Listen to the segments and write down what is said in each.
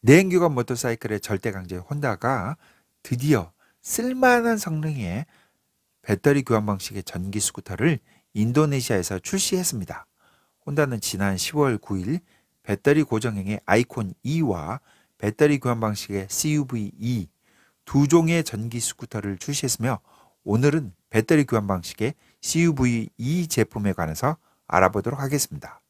내연기관 모터사이클의 절대강제 혼다가 드디어 쓸만한 성능의 배터리 교환 방식의 전기 스쿠터를 인도네시아에서 출시했습니다. 혼다는 지난 10월 9일 배터리 고정형의 아이콘 e 와 배터리 교환 방식의 CUV2 e 두 종의 전기 스쿠터를 출시했으며 오늘은 배터리 교환 방식의 c u v E 제품에 관해서 알아보도록 하겠습니다.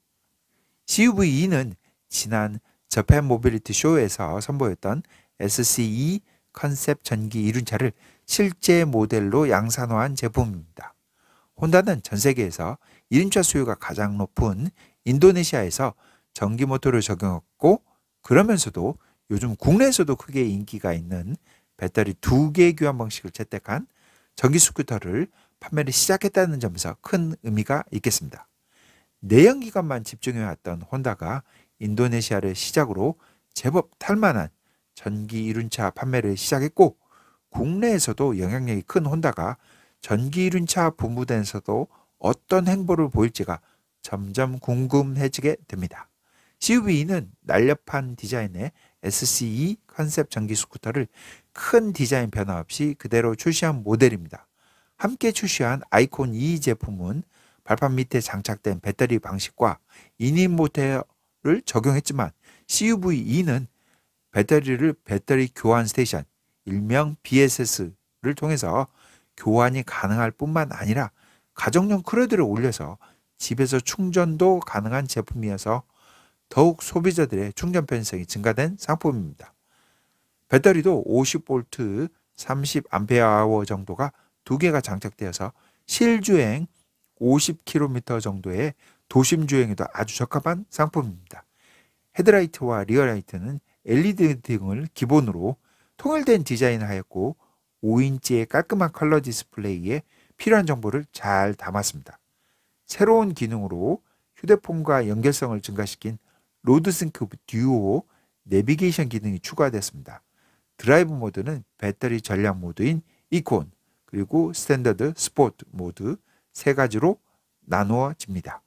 c u v e 는 지난 저팬 모빌리티 쇼에서 선보였던 SCE 컨셉 전기 이륜차를 실제 모델로 양산화한 제품입니다. 혼다는 전 세계에서 이륜차 수요가 가장 높은 인도네시아에서 전기 모터를 적용했고 그러면서도 요즘 국내에서도 크게 인기가 있는 배터리 두 개 교환 방식을 채택한 전기 스쿠터를 판매를 시작했다는 점에서 큰 의미가 있겠습니다. 내연기관만 집중해왔던 혼다가 인도네시아를 시작으로 제법 탈만한 전기 이륜차 판매를 시작했고 국내에서도 영향력이 큰 혼다가 전기 이륜차 분부대에서도 어떤 행보를 보일지가 점점 궁금해지게 됩니다. CUV는 날렵한 디자인의 SCE 컨셉 전기 스쿠터를 큰 디자인 변화 없이 그대로 출시한 모델입니다. 함께 출시한 아이콘 2 e 제품은 발판 밑에 장착된 배터리 방식과 인인 모터의 를 적용했지만 c u v 2는 배터리를 배터리 교환 스테이션, 일명 BSS를 통해서 교환이 가능할 뿐만 아니라 가정용 크레드를 올려서 집에서 충전도 가능한 제품이어서 더욱 소비자들의 충전 편의성이 증가된 상품입니다. 배터리도 50V 30Ah 정도가 두 개가 장착되어서 실주행 50km 정도의 도심 주행에도 아주 적합한 상품입니다. 헤드라이트와 리어라이트는 LED 등을 기본으로 통일된 디자인을 하였고 5인치의 깔끔한 컬러 디스플레이에 필요한 정보를 잘 담았습니다. 새로운 기능으로 휴대폰과 연결성을 증가시킨 로드싱크 듀오 내비게이션 기능이 추가됐습니다. 드라이브 모드는 배터리 전량 모드인 이콘 그리고 스탠더드 스포트 모드 세 가지로 나누어집니다.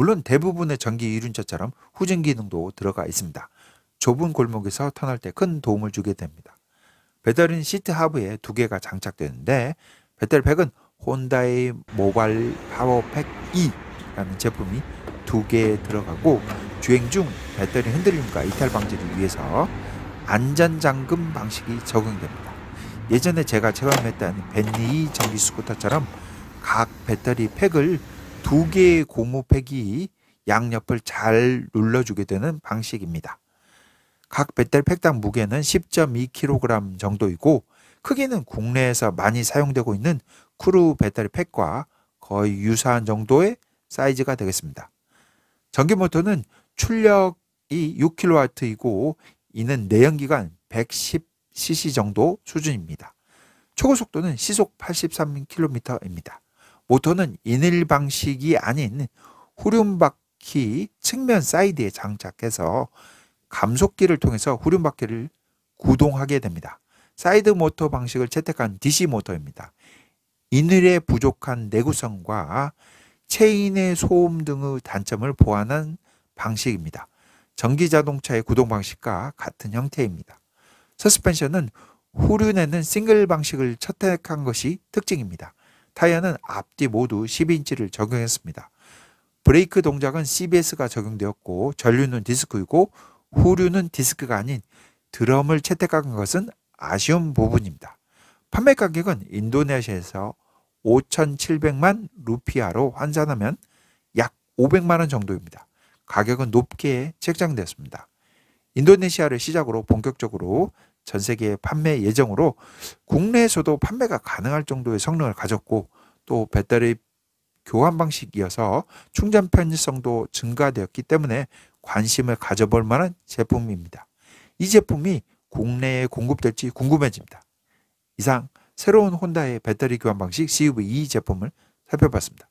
물론 대부분의 전기 이륜차처럼 후진 기능도 들어가 있습니다. 좁은 골목에서 턴할 때 큰 도움을 주게 됩니다. 배터리는 시트 하부에 두 개가 장착되는데 배터리팩은 혼다의 모발 파워팩 E라는 제품이 두 개 들어가고 주행 중 배터리 흔들림과 이탈 방지를 위해서 안전잠금 방식이 적용됩니다. 예전에 제가 체험했던 벤니 전기 스쿠터처럼 각 배터리 팩을 두 개의 고무팩이 양옆을 잘 눌러주게 되는 방식입니다. 각 배터리 팩당 무게는 10.2kg 정도이고 크기는 국내에서 많이 사용되고 있는 크루 배터리 팩과 거의 유사한 정도의 사이즈가 되겠습니다. 전기 모터는 출력이 6kW이고 이는 내연기관 110cc 정도 수준입니다. 초고 속도는 시속 83km입니다. 모터는 인일 방식이 아닌 후륜바퀴 측면 사이드에 장착해서 감속기를 통해서 후륜바퀴를 구동하게 됩니다. 사이드 모터 방식을 채택한 DC 모터입니다. 이늘에 부족한 내구성과 체인의 소음 등의 단점을 보완한 방식입니다. 전기 자동차의 구동 방식과 같은 형태입니다. 서스펜션은 후륜에는 싱글 방식을 채택한 것이 특징입니다. 타이어는 앞뒤 모두 10인치를 적용했습니다. 브레이크 동작은 CBS가 적용되었고 전류는 디스크이고 후류는 디스크가 아닌 드럼을 채택한 것은 아쉬운 부분입니다. 판매 가격은 인도네시아에서 5,700만 루피아로 환산하면 약 500만 원 정도입니다. 가격은 높게 책정되었습니다. 인도네시아를 시작으로 본격적으로 전 세계에 판매 예정으로 국내에서도 판매가 가능할 정도의 성능을 가졌고 또 배터리 교환 방식이어서 충전 편의성도 증가되었기 때문에 관심을 가져볼 만한 제품입니다. 이 제품이 국내에 공급될지 궁금해집니다. 이상 새로운 혼다의 배터리 교환 방식 CUV-E 제품을 살펴봤습니다.